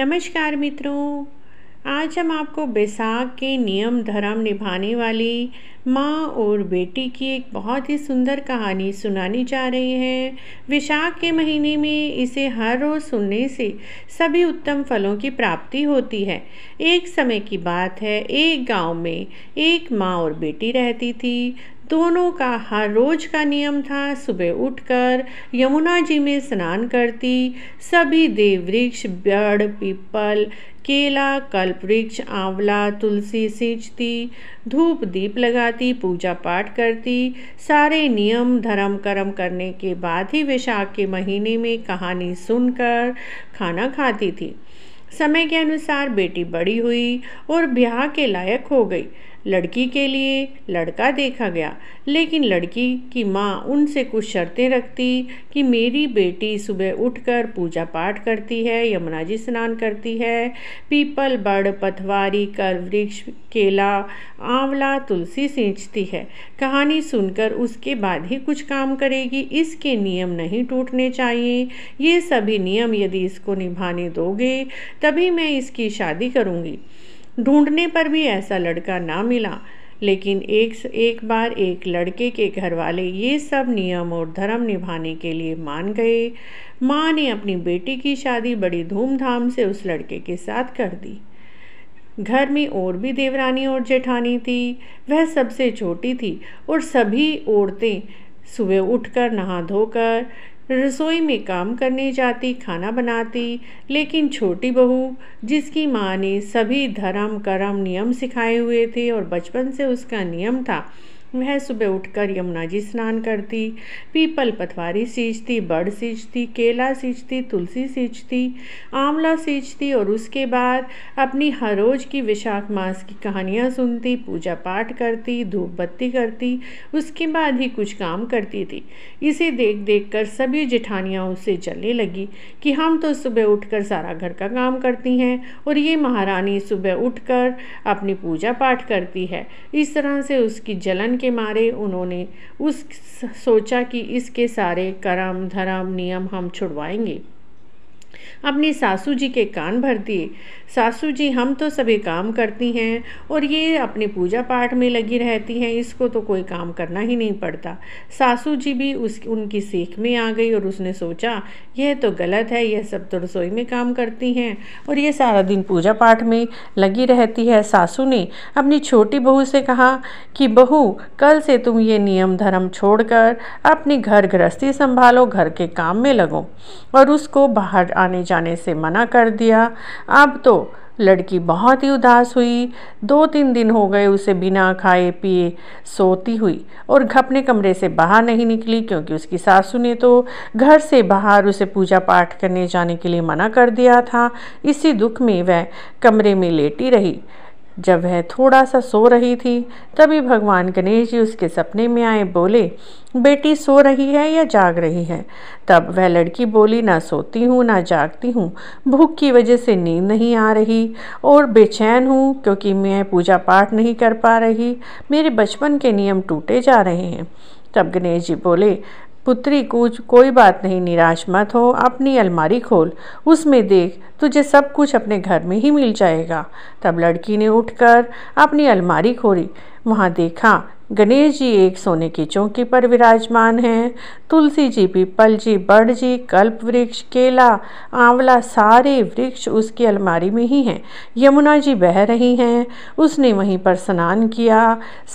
नमस्कार मित्रों आज हम आपको बैसाख के नियम धर्म निभाने वाली माँ और बेटी की एक बहुत ही सुंदर कहानी सुनाने जा रहे हैं विशाख के महीने में इसे हर रोज़ सुनने से सभी उत्तम फलों की प्राप्ति होती है एक समय की बात है एक गांव में एक माँ और बेटी रहती थी दोनों का हर रोज का नियम था सुबह उठकर यमुना जी में स्नान करती सभी देव वृक्ष बड़ पीपल केला कल्प वृक्ष आंवला तुलसी सींचती धूप दीप लगाती पूजा पाठ करती सारे नियम धर्म कर्म करने के बाद ही वैशाख के महीने में कहानी सुनकर खाना खाती थी समय के अनुसार बेटी बड़ी हुई और ब्याह के लायक हो गई लड़की के लिए लड़का देखा गया लेकिन लड़की की माँ उनसे कुछ शर्तें रखती कि मेरी बेटी सुबह उठकर पूजा पाठ करती है यमुना जी स्नान करती है पीपल बड़ पथवारी कर वृक्ष केला आंवला तुलसी सींचती है कहानी सुनकर उसके बाद ही कुछ काम करेगी इसके नियम नहीं टूटने चाहिए ये सभी नियम यदि इसको निभाने दोगे तभी मैं इसकी शादी करूँगी ढूंढने पर भी ऐसा लड़का ना मिला लेकिन एक एक बार एक लड़के के घर वाले ये सब नियम और धर्म निभाने के लिए मान गए माँ ने अपनी बेटी की शादी बड़ी धूमधाम से उस लड़के के साथ कर दी घर में और भी देवरानी और जेठानी थी वह सबसे छोटी थी और सभी औरतें सुबह उठकर नहा धोकर रसोई में काम करने जाती खाना बनाती लेकिन छोटी बहू जिसकी माँ ने सभी धर्म कर्म नियम सिखाए हुए थे और बचपन से उसका नियम था वह सुबह उठकर यमुना जी स्नान करती पीपल पथवारी सींचती बड़ सींचती केला सींचती तुलसी सींचती आंवला सींचती और उसके बाद अपनी हर रोज की विशाख मास की कहानियाँ सुनती पूजा पाठ करती धूप बत्ती करती उसके बाद ही कुछ काम करती थी इसे देख देख कर सभी जेठानियाँ उससे जलने लगी कि हम तो सुबह उठकर सारा घर का काम करती हैं और ये महारानी सुबह उठकर अपनी पूजा पाठ करती है इस तरह से उसकी जलन के के मारे उन्होंने उस सोचा कि इसके सारे कर्म धर्म नियम हम छुड़वाएंगे अपनी सासू जी के कान भर दिए सासू जी हम तो सभी काम करती हैं और ये अपने पूजा पाठ में लगी रहती हैं इसको तो कोई काम करना ही नहीं पड़ता सासू जी भी उस उनकी सीख में आ गई और उसने सोचा यह तो गलत है यह सब तो रसोई में काम करती हैं और ये सारा दिन पूजा पाठ में लगी रहती है सासू ने अपनी छोटी बहू से कहा कि बहू कल से तुम ये नियम धर्म छोड़कर अपनी घर गृहस्थी संभालो घर के काम में लगो और उसको बाहर आने जाने से मना कर दिया अब तो लड़की बहुत ही उदास हुई दो तीन दिन हो गए उसे बिना खाए पिए सोती हुई और अपने कमरे से बाहर नहीं निकली क्योंकि उसकी सासू ने तो घर से बाहर उसे पूजा पाठ करने जाने के लिए मना कर दिया था इसी दुख में वह कमरे में लेटी रही जब वह थोड़ा सा सो रही थी तभी भगवान गणेश जी उसके सपने में आए बोले बेटी सो रही है या जाग रही है तब वह लड़की बोली ना सोती हूँ ना जागती हूँ भूख की वजह से नींद नहीं आ रही और बेचैन हूँ क्योंकि मैं पूजा पाठ नहीं कर पा रही मेरे बचपन के नियम टूटे जा रहे हैं तब गणेश जी बोले पुत्री कूच कोई बात नहीं निराश मत हो अपनी अलमारी खोल उसमें देख तुझे सब कुछ अपने घर में ही मिल जाएगा तब लड़की ने उठकर अपनी अलमारी खोली वहाँ देखा गणेश जी एक सोने की चौकी पर विराजमान हैं तुलसी जी पीपल जी बड़ जी कल्प वृक्ष केला आंवला सारे वृक्ष उसकी अलमारी में ही हैं यमुना जी बह रही हैं उसने वहीं पर स्नान किया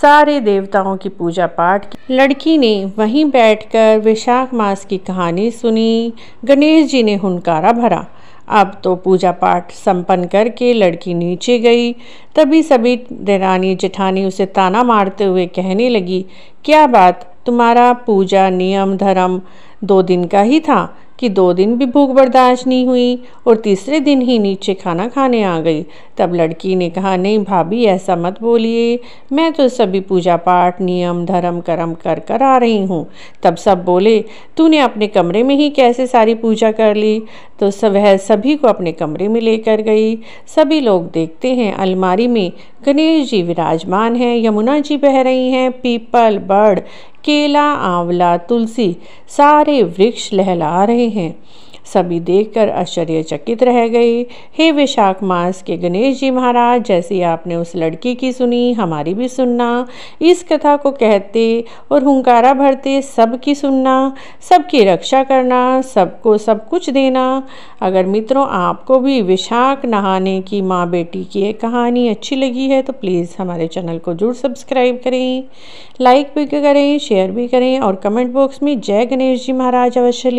सारे देवताओं की पूजा पाठ की लड़की ने वहीं बैठकर वैशाख मास की कहानी सुनी गणेश जी ने हुनकारा भरा अब तो पूजा पाठ संपन्न करके लड़की नीचे गई तभी सभी देरानी जेठानी उसे ताना मारते हुए कहने लगी क्या बात तुम्हारा पूजा नियम धर्म दो दिन का ही था कि दो दिन भी भूख बर्दाश्त नहीं हुई और तीसरे दिन ही नीचे खाना खाने आ गई तब लड़की ने कहा नहीं भाभी ऐसा मत बोलिए मैं तो सभी पूजा पाठ नियम धर्म कर्म कर कर आ रही हूँ तब सब बोले तूने अपने कमरे में ही कैसे सारी पूजा कर ली तो सब वह सभी को अपने कमरे में लेकर गई सभी लोग देखते हैं अलमारी में गणेश जी विराजमान हैं यमुना जी बह रही हैं पीपल बर्ड केला आंवला तुलसी सारे वृक्ष लहला रहे हैं। सभी देखकर आश्चर्यचकित रह गए हे विशाख मास के गणेश जी महाराज जैसी आपने उस लड़की की सुनी हमारी भी सुनना इस कथा को कहते और हुंकारा भरते सबकी सुनना सबकी रक्षा करना सबको सब कुछ देना अगर मित्रों आपको भी विशाख नहाने की माँ बेटी की एक कहानी अच्छी लगी है तो प्लीज़ हमारे चैनल को जरूर सब्सक्राइब करें लाइक भी करें शेयर भी करें और कमेंट बॉक्स में जय गणेश जी महाराज अवश्य